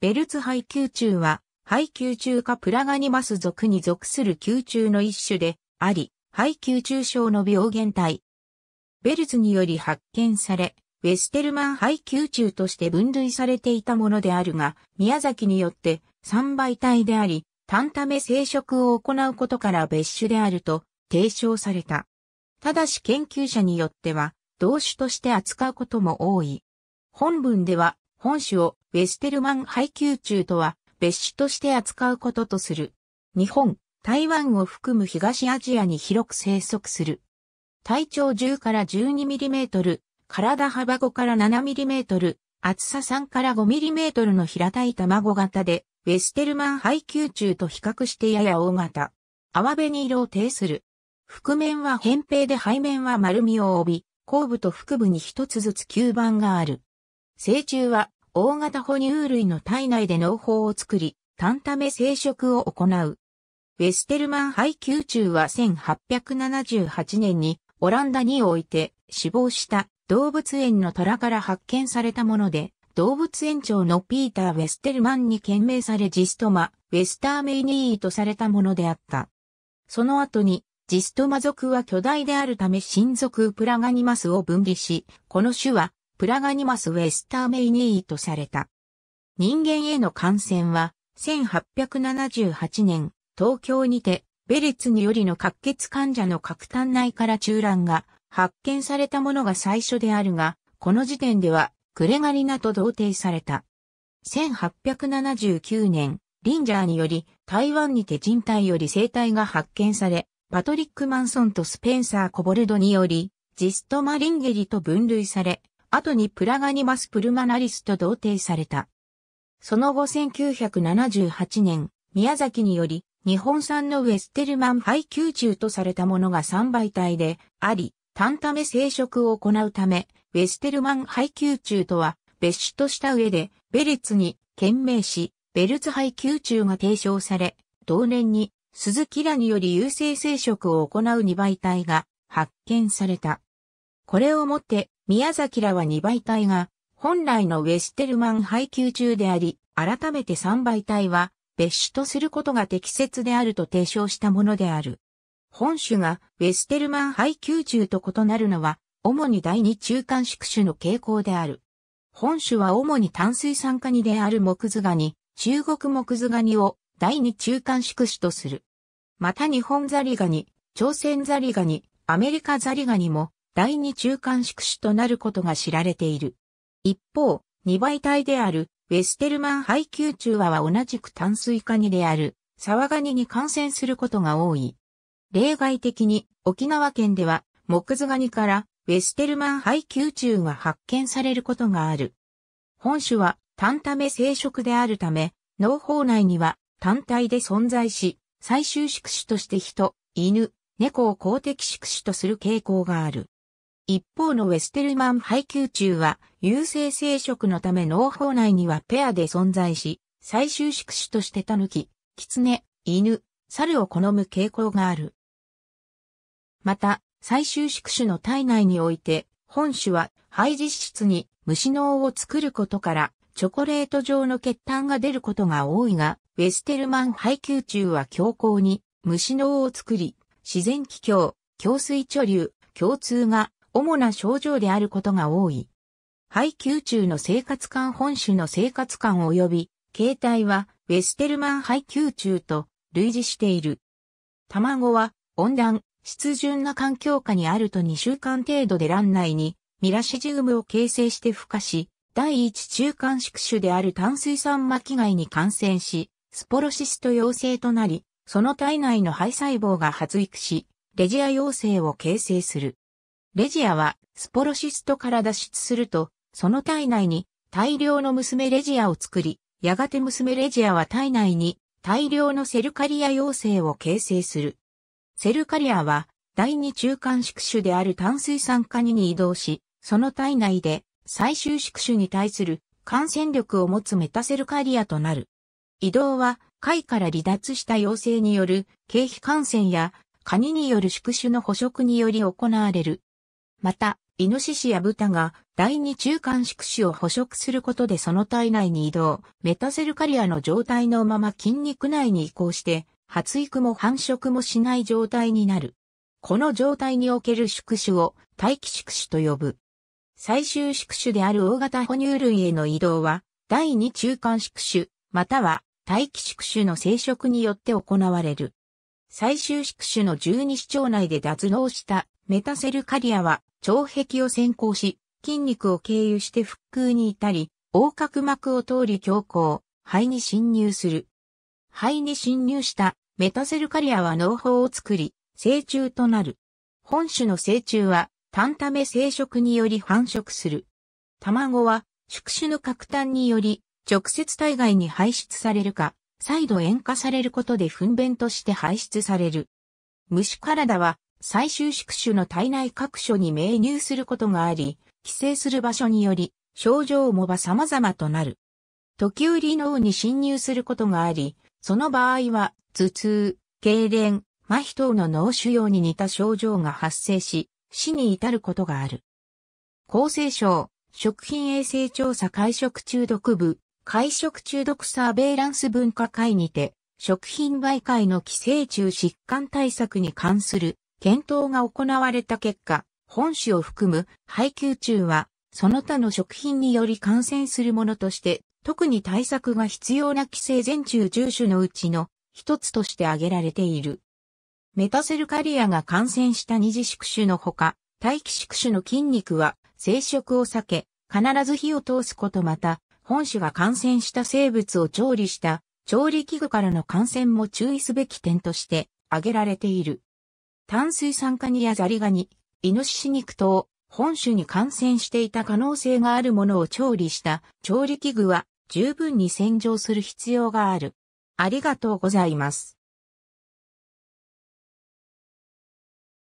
ベルツ配給中は、配給中かプラガニマス属に属する球中の一種であり、配給中症の病原体。ベルツにより発見され、ウェステルマン配給中として分類されていたものであるが、宮崎によって三倍体であり、単ため生殖を行うことから別種であると提唱された。ただし研究者によっては、同種として扱うことも多い。本文では本種をウェステルマン配給中とは別種として扱うこととする。日本、台湾を含む東アジアに広く生息する。体長10から1 2トル、体幅5から7トル、厚さ3から5トルの平たい卵型で、ウェステルマン配給中と比較してやや大型。泡紅色を呈する。覆面は扁平で背面は丸みを帯び、後部と腹部に一つずつ吸盤がある。成虫は大型哺乳類の体内で農法を作り、単ため生殖を行う。ウェステルマン配給虫は1878年にオランダにおいて死亡した動物園の虎から発見されたもので、動物園長のピーター・ウェステルマンに懸命されジストマ、ウェスターメイニーとされたものであった。その後に、ジストマ族は巨大であるため親族プラガニマスを分離し、この種はプラガニマス・ウェスターメイニーとされた。人間への感染は、1878年、東京にて、ベレツによりの滑血患者の核胆内から中卵が発見されたものが最初であるが、この時点では、クレガリナと同定された。1879年、リンジャーにより、台湾にて人体より生体が発見され、パトリック・マンソンとスペンサー・コボルドにより、ジストマリンゲリと分類され、後にプラガニマス・プルマナリスと同定された。その後1978年、宮崎により、日本産のウェステルマン配給中とされたものが3倍体であり、単ため生殖を行うため、ウェステルマン配給中とは別種とした上で、ベレツに懸命し、ベルツ配給中が提唱され、同年に鈴木らにより優性生殖を行う2倍体が発見された。これをもって宮崎らは2倍体が、本来のウェステルマン配給中であり、改めて3倍体は、別種とすることが適切であると提唱したものである。本種がウェステルマン配給中と異なるのは、主に第二中間宿主の傾向である。本種は主に淡水酸化にである木図ガニ、中国木図ガニを第二中間宿主とする。また日本ザリガニ、朝鮮ザリガニ、アメリカザリガニも第二中間宿主となることが知られている。一方、二倍体であるウェステルマン配給中和は同じく淡水カニであるサワガニに感染することが多い。例外的に沖縄県では木津ガニからウェステルマン配給中が発見されることがある。本種は単タメ生殖であるため、農法内には単体で存在し、最終宿主として人、犬、猫を公的宿主とする傾向がある。一方のウェステルマン配給中は、優性生殖のため農法内にはペアで存在し、最終宿主としてタヌキ、キツネ、犬、猿を好む傾向がある。また、最終宿主の体内において、本種は肺実質に虫脳を作ることから、チョコレート状の血痰が出ることが多いが、ウェステルマン配給中は強行に虫脳を作り、自然気境、強水貯留、共通が主な症状であることが多い。肺宮中の生活感本種の生活感及び、形態はウェステルマン肺宮中と類似している。卵は温暖、湿潤な環境下にあると2週間程度で卵内にミラシジウムを形成して孵化し、第一中間宿主である炭水酸巻貝に感染し、スポロシスト陽性となり、その体内の肺細胞が発育し、レジア陽性を形成する。レジアはスポロシストから脱出すると、その体内に大量の娘レジアを作り、やがて娘レジアは体内に大量のセルカリア陽性を形成する。セルカリアは第二中間宿主である炭水酸化に移動し、その体内で最終宿主に対する感染力を持つメタセルカリアとなる。移動は、貝から離脱した陽性による経費感染や、カニによる宿主の捕食により行われる。また、イノシシや豚が第二中間宿主を捕食することでその体内に移動、メタセルカリアの状態のまま筋肉内に移行して、発育も繁殖もしない状態になる。この状態における宿主を待機宿主と呼ぶ。最終宿主である大型哺乳類への移動は、第二中間宿主、または待機宿主の生殖によって行われる。最終宿主の十二指腸内で脱脳したメタセルカリアは腸壁を先行し、筋肉を経由して腹腔に至り、横隔膜を通り強行、肺に侵入する。肺に侵入したメタセルカリアは脳胞を作り、成虫となる。本種の成虫は、単ため生殖により繁殖する。卵は、宿主の拡炭により、直接体外に排出されるか、再度塩化されることで糞便として排出される。虫体は、最終宿主の体内各所に命入することがあり、寄生する場所により、症状もば様々となる。時折脳に侵入することがあり、その場合は、頭痛、痙攣、麻痺等の脳腫瘍に似た症状が発生し、死に至ることがある。厚生省、食品衛生調査会食中毒部、会食中毒サーベイランス分科会にて、食品媒介の寄生虫疾患対策に関する検討が行われた結果、本種を含む配給中は、その他の食品により感染するものとして、特に対策が必要な寄生全中10種のうちの一つとして挙げられている。メタセルカリアが感染した二次宿主のほか、待機宿主の筋肉は生殖を避け、必ず火を通すことまた、本種が感染した生物を調理した調理器具からの感染も注意すべき点として挙げられている。炭水酸化ニやザリガニ、イノシシ肉等、本種に感染していた可能性があるものを調理した調理器具は十分に洗浄する必要がある。ありがとうございます。